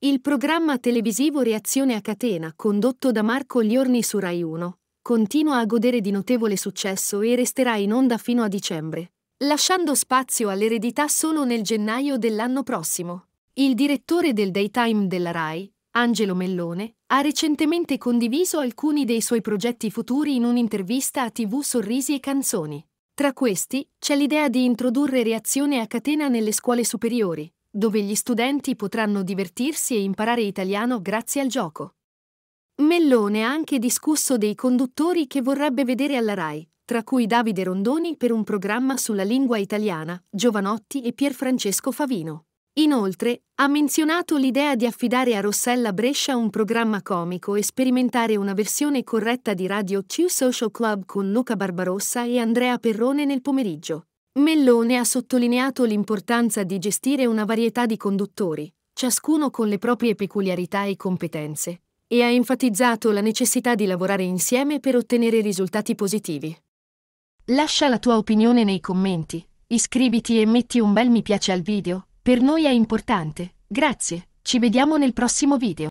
Il programma televisivo Reazione a catena, condotto da Marco Liorni su Rai 1, continua a godere di notevole successo e resterà in onda fino a dicembre, lasciando spazio all'eredità solo nel gennaio dell'anno prossimo. Il direttore del daytime della Rai, Angelo Mellone, ha recentemente condiviso alcuni dei suoi progetti futuri in un'intervista a TV Sorrisi e Canzoni. Tra questi c'è l'idea di introdurre reazione a catena nelle scuole superiori, dove gli studenti potranno divertirsi e imparare italiano grazie al gioco. Mellone ha anche discusso dei conduttori che vorrebbe vedere alla RAI, tra cui Davide Rondoni per un programma sulla lingua italiana, Giovanotti e Pierfrancesco Favino. Inoltre, ha menzionato l'idea di affidare a Rossella Brescia un programma comico e sperimentare una versione corretta di Radio Q Social Club con Luca Barbarossa e Andrea Perrone nel pomeriggio. Mellone ha sottolineato l'importanza di gestire una varietà di conduttori, ciascuno con le proprie peculiarità e competenze, e ha enfatizzato la necessità di lavorare insieme per ottenere risultati positivi. Lascia la tua opinione nei commenti, iscriviti e metti un bel mi piace al video, per noi è importante, grazie, ci vediamo nel prossimo video.